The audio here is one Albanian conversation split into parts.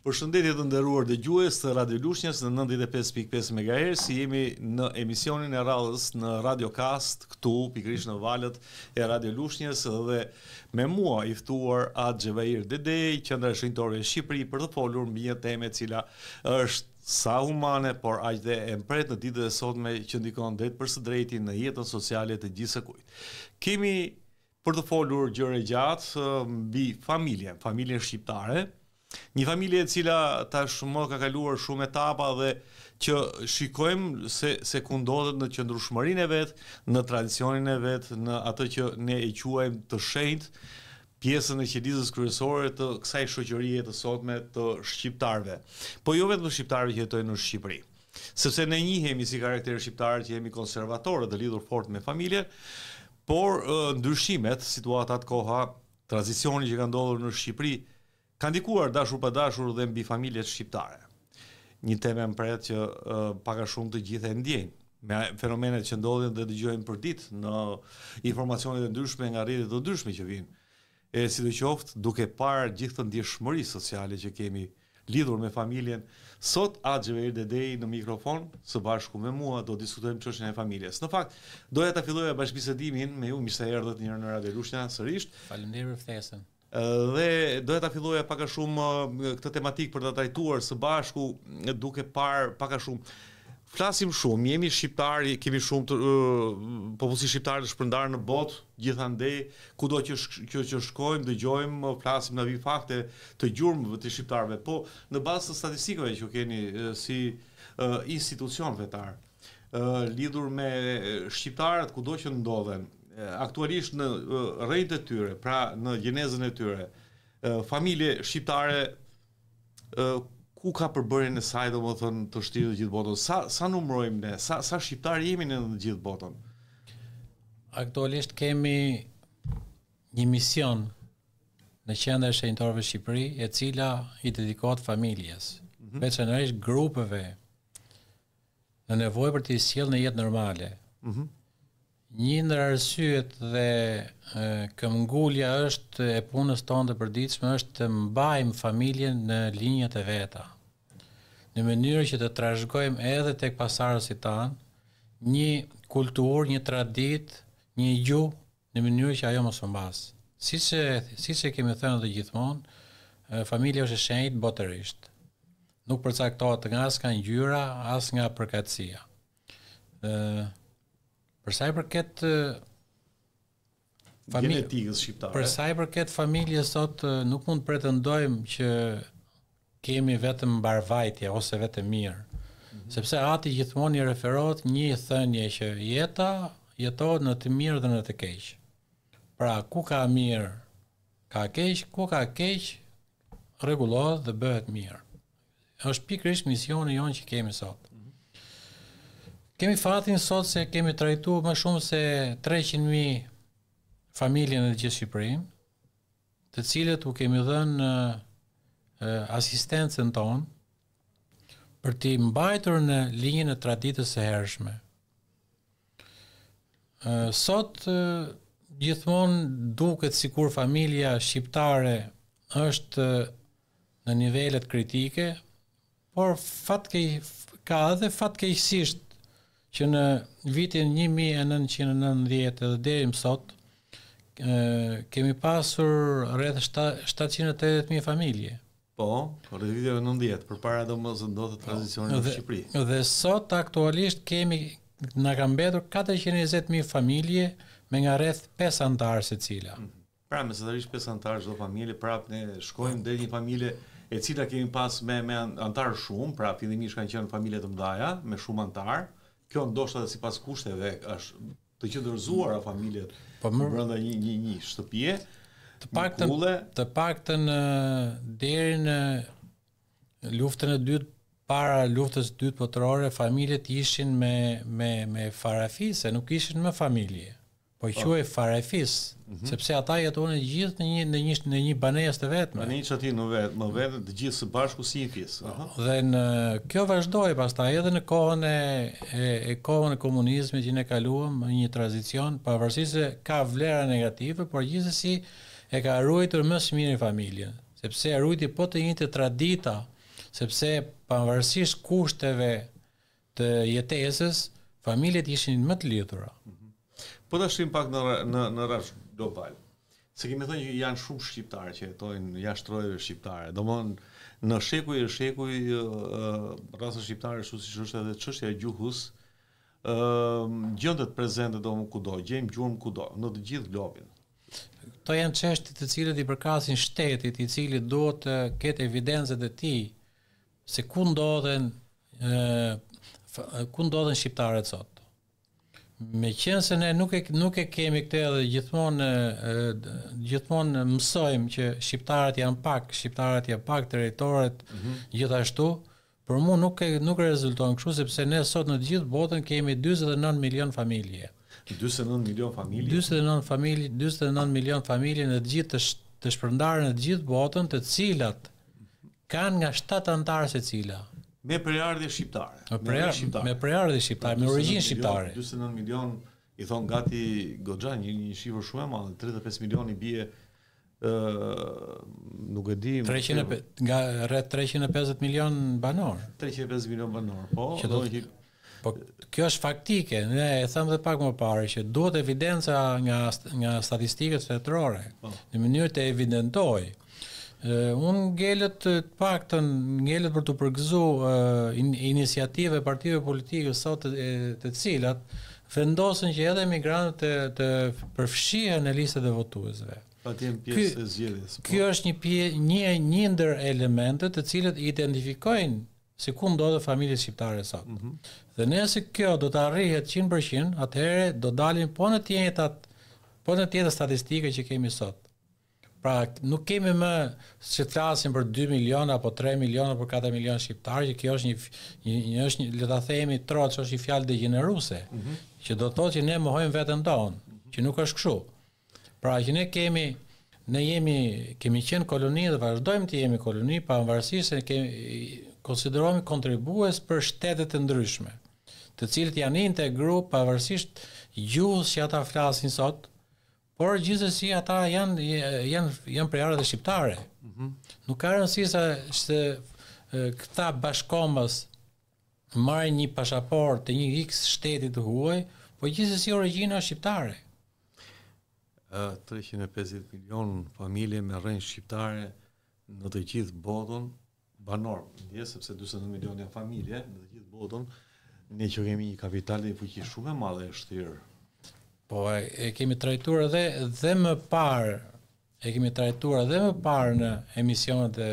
Për shëndetje të nderuar dhe gjues të Radio Lushnjës në 95.5 MHz, si jemi në emisionin e radhës në Radio këtu, pikrish në valet e Radio Lushnjës dhe me mua i atë Gjevair Dedej, qëndra e shëjnëtore e Shqipëri, për të folur mbi një teme cila është sa humane, por aq dhe e mpret në ditët e sotme që ndikon drejt për së drejti në jetën sociale të gjithë së kujt. Kemi për të folur gjëre gjatë mbi familjen, familjen shqiptare, Një familje e cila ta shumë ka kaluar shumë etapa dhe që shikojmë se se ku ndodhet në qëndrueshmërinë e vet, në tradicionin e vet, në atë që ne e quajmë të shendë pjesën e qelizës kryesore të kësaj shoqërie të sotme të shqiptarve. Po jo vetëm shqiptarëve që jetojnë në Shqipëri. Sepse ne jemi si karakter shqiptarë që jemi konservatorë dhe lidhur fort me familje, por ndryshimet, situatat koha, tradicionin që ka ndodhur në Shqipëri, Ka ndikuar dashur pa dashur dhe mbi familjet shqiptare. Një temë mpret që uh, pak a shumë të gjithë e ndjejnë me fenomenet që ndodhin dhe dëgjojmë për ditë në informacionet e ndryshme nga rrjetet të ndryshme që vijnë. E sidoqoftë, duke parë gjithë këtë ndjeshmëri sociale që kemi lidhur me familjen, sot Axhever Dedei në mikrofon së bashku me mua do të diskutojmë çështjen e familjes. Në fakt, doja ta filloja bashkëbisedimin me ju, mirëse erdhët një herë në Radio Lushnja sërish. Faleminderit ftesën dhe doja ta filloja pak a shumë uh, këtë tematikë për ta trajtuar së bashku duke par pak a shumë flasim shumë, jemi shqiptar, kemi shumë uh, popullsi shqiptar të shpërndar në botë, gjithandej kudo që që që shkojmë, dëgjojmë, uh, flasim në vi fakte të gjurmëve të shqiptarëve, po në bazë të statistikave që keni uh, si uh, institucion vetar uh, lidhur me shqiptarët kudo që ndodhen, aktualisht në rrejtë të tyre, pra në gjenezën e tyre, familje shqiptare, ku ka përbërjen e saj, më thënë, të shtirë dhe gjithë botën? Sa, sa numrojmë ne? Sa, sa shqiptare jemi në në gjithë botën? Aktualisht kemi një mision në qendrë shenjtorëve Shqipëri, e cila i dedikohet familjes, mm -hmm. veçanërisht grupeve në nevojë për të sjellë në jetë normale. Mm -hmm Një ndër arsyet dhe këmgullja është e punës tonë të përdiqme është të mbajmë familjen në linjat e veta. Në mënyrë që të trashëgojmë edhe tek pasardhësit tanë një kulturë, një traditë, një gjuhë në mënyrë që ajo mos mbasë. Si Siç e siç e kemi thënë të gjithmonë, familja është e shenjtë botërisht. Nuk përcaktohet nga as ka ngjyra, as nga përkatësia. ë për sa i përket gjenetikës shqiptare. Për sa i përket familjes sot nuk mund pretendojmë që kemi vetëm mbarvajtje ose vetëm mirë. Mm -hmm. Sepse ati gjithmonë i referohet një thënie që jeta jetohet në të mirë dhe në të keq. Pra ku ka mirë, ka keq, ku ka keq rregullohet dhe bëhet mirë. Është pikërisht misioni jonë që kemi sot. Kemi fatin sot se kemi trajtu më shumë se 300.000 familje në gjithë Shqipërinë, të cilët u kemi dhenë në asistencën tonë për ti mbajtur në linjën e traditës e hershme. Sot gjithmonë duket sikur familja shqiptare është në nivellet kritike, por fatke ka edhe fatkeqësisht që në vitin 1990 dhe dhe më sot, e, kemi pasur rreth 780.000 familje. Po, po rreth vitin 90, për para do më ndodhë të tranzicionin në Shqipëri. Dhe sot aktualisht kemi në kam betur 420.000 familje me nga rreth 5 antarës e cila. Mhm. Pra, me sëtërish 5 antarës dhe familje, prap ne shkojmë dhe një familje e cila kemi pas me, me antarë shumë, pra fillimish kanë qenë familje të mdaja, me shumë antarë, kjo ndoshta si pas kushteve është të qëndërzuara familjet po më brenda një një një shtëpie të paktën kule. të paktën deri në luftën e dytë para luftës së dytë botërore familjet ishin me me me farafi se nuk ishin me familje Po i quaj farefis, mm -hmm. sepse ata jetonin të gjithë në një në një në një banesë të vetme. Në një çati në vetë, në vetë të gjithë së bashku si një pjesë. Dhe në kjo vazhdoi pastaj edhe në kohën e e, e kohën e komunizmit që ne kaluam, një tranzicion, pavarësisht se ka vlera negative, por gjithsesi e ka ruajtur më së miri familjen, sepse e ruajti po të njëjtë tradita, sepse pavarësisht kushteve të jetesës, familjet ishin më të lidhura. Mm -hmm Po të shqim pak në, në, në rrash global. Se kemi thënë që janë shumë shqiptarë që jetojnë jashtë rojeve shqiptare. Do më në shekuj e shekuj uh, rrasë shqiptare shusë si shushtë edhe qështja e gjuhus, uh, gjëndet prezente do më kudo, gjëjmë gjurëm kudo, në të gjithë globin. Këto janë qështë të cilët i përkasin shtetit, i cilët duhet të ketë evidenze e ti, se ku ndodhen, uh, ku ndodhen shqiptare të sotë Me qenë se ne nuk e, nuk e kemi këte dhe gjithmonë gjithmon mësojmë që shqiptarët janë pak, shqiptarët janë pak, të mm -hmm. gjithashtu, për mu nuk, e, nuk rezulton këshu, sepse ne sot në gjithë botën kemi 29 milion familje. 29 milion familje? 29, familje, 29 milion familje në gjithë të shpërndarë në gjithë botën të cilat kanë nga 7 antarës e cilat me prejardhje shqiptare. Me prejardhje shqiptare, me prejardhje shqiptare, me origjinë shqiptare. 49 milion i thon gati goxha një një shifër shumë e madh 35 milion i bie ë uh, nuk e di 300 nga rreth 350 milion banor 350 milion banor po që do, po kjo është faktike ne e them edhe pak më parë që duhet evidenca nga nga statistikat fetrore po. në mënyrë të evidentoj Unë ngelët të paktën ngelët për të përgëzu uh, in, iniciative partive politike sot të, të cilat fëndosën që edhe emigrantët të, të përfshihen në listat e votuesve. jenë pjesë e zgjedhjes. Kjo po. është një pje, një një ndër të cilët identifikojnë si ku ndodhe familje shqiptare sot. Mm -hmm. Dhe nëse kjo do të arrihet 100%, atëherë do dalin po në tjetat po në tjetër statistike që kemi sot. Pra nuk kemi më se të flasim për 2 milion apo 3 milion apo 4 milion shqiptarë, që kjo është një një, një është një le ta themi që është një fjalë degeneruse, mm -hmm. që do të thotë që ne mohojmë veten tonë, që nuk është kështu. Pra që ne kemi ne jemi kemi qenë koloni dhe vazhdojmë të jemi koloni pa anvarësisë se kemi konsiderohemi kontribues për shtete të ndryshme, të cilët janë integru pavarësisht gjuhës që ata flasin sot, Por gjithsesi ata janë janë janë prej shqiptare. Mm -hmm. Nuk ka rëndësi sa se këta bashkombës marrin një pasaportë të një X shteti të huaj, por gjithsesi origjina është shqiptare. Uh, 350 milion familje me rrënjë shqiptare në të gjithë botën banor, ndje sepse 29 milion janë familje në të gjithë botën, ne që kemi një kapital dhe i fuqi shumë e madhe e shtirë Po e kemi trajtuar edhe dhe më parë e kemi trajtuar edhe më parë në emisionet e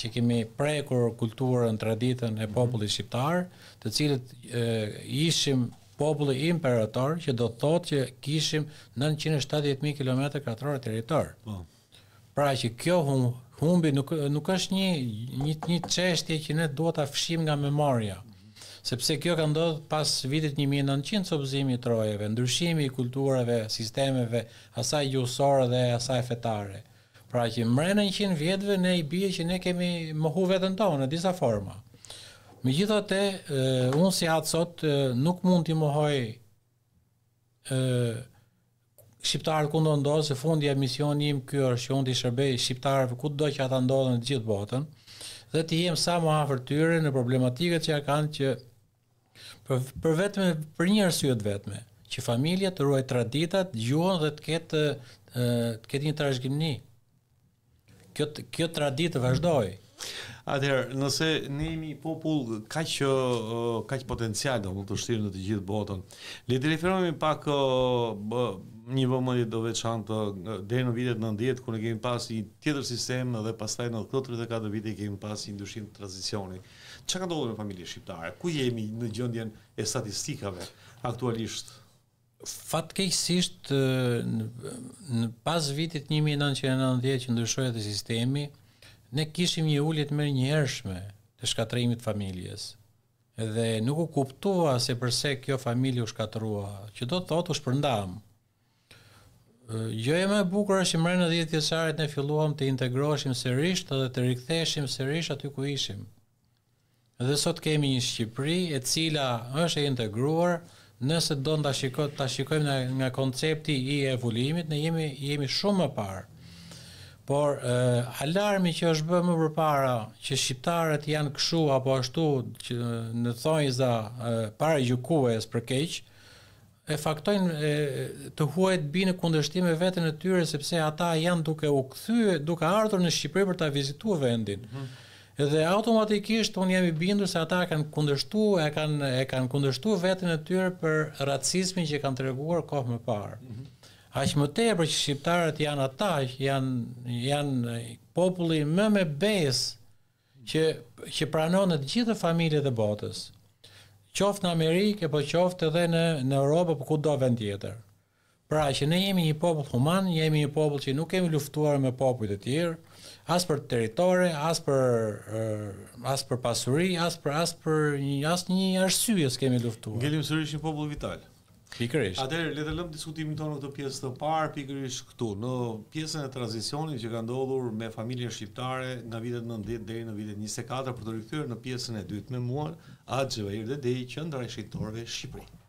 që kemi prekur kulturën, traditën e popullit mhm. shqiptar, të cilët ishim populli imperator që do të thotë që kishim 970000 km katror territor. Po. Pra që kjo humbi nuk nuk është një një çështje që ne duhet ta fshijmë nga memoria sepse kjo ka ndodhur pas vitit 1900 copëzimi i Trojeve, ndryshimi i kulturave, sistemeve, asaj gjuhësore dhe asaj fetare. Pra që mbrenë 100 vjetëve ne i bie që ne kemi mohu vetën tonë në disa forma. Megjithatë, unë si atë sot nuk mund t'i mohoj ë shqiptarë ku do ndodhë, se fundi e misioni im kjo është që unë t'i shërbej shqiptarëve këtë dojë që ata ndodhën në gjithë botën, dhe t'i jem sa më hafër tyre në problematikët që ja kanë që Për, për për një arsye të vetme, që familja të ruaj traditat, gjuhën dhe të ketë të, të ketë një trashëgimni. Kjo kjo traditë vazhdoi. Atëherë, nëse ne jemi popull kaq kaq potencial do të shtirë në të gjithë botën, le të referohemi pak bë, një vëmendje të veçantë deri në vitet 90 kur ne kemi pas një tjetër sistem dhe pastaj në 84 vite kemi pas një ndryshim transicioni që ka ndodhë me familje shqiptare? Ku jemi në gjëndjen e statistikave aktualisht? Fatkejsisht, në pas vitit 1990 që ndryshojët e sistemi, ne kishim një ullit mërë një ershme të shkatrejimit familjes. Dhe nuk u kuptua se përse kjo familje u shkatrua, që do të thotë u shpërndamë. Jo e më e bukur është që mërë në dhjetë tjesarit ne filluam të integroshim sërisht dhe të riktheshim sërisht aty ku ishim, dhe sot kemi një Shqipëri e cila është e integruar, nëse do në të shiko, shikojmë nga, nga koncepti i evolimit, ne jemi, jemi shumë më parë. Por e, alarmi që është bëmë më përpara që shqiptarët janë këshu apo ashtu që në thonjë za pare gjukues për keqë, e faktojnë e, të huajt binë kundërshtim e vetën e tyre sepse ata janë duke u kthye, duke ardhur në Shqipëri për ta vizituar vendin. Mm -hmm. Edhe automatikisht unë jam i bindur se ata kanë kundërshtuar, e kanë e kanë kundërshtuar veten e tyre për racizmin që kanë treguar kohë më parë. Mm -hmm. Aq më tepër që shqiptarët janë ata, janë janë populli më me bes që që pranon të gjitha familjet e botës. Qoftë në Amerikë apo qoftë edhe në në Europë apo kudo vend tjetër. Pra që ne jemi një popull human, jemi një popull që nuk kemi luftuar me popujt e tjerë, as për territore, as për as për pasuri, as për as për një as një arsye që kemi luftuar. Ngelim sërish një popull vital. Pikërisht. Atëherë le të lëm diskutimin tonë këtë pjesë të parë pikërisht këtu, në pjesën e tranzicionit që ka ndodhur me familjen shqiptare nga vitet 90 deri në vitet 24 për të rikthyer në pjesën e dytë me mua, Axhevair dhe Dej qendra e shqiptarëve Shqipërinë.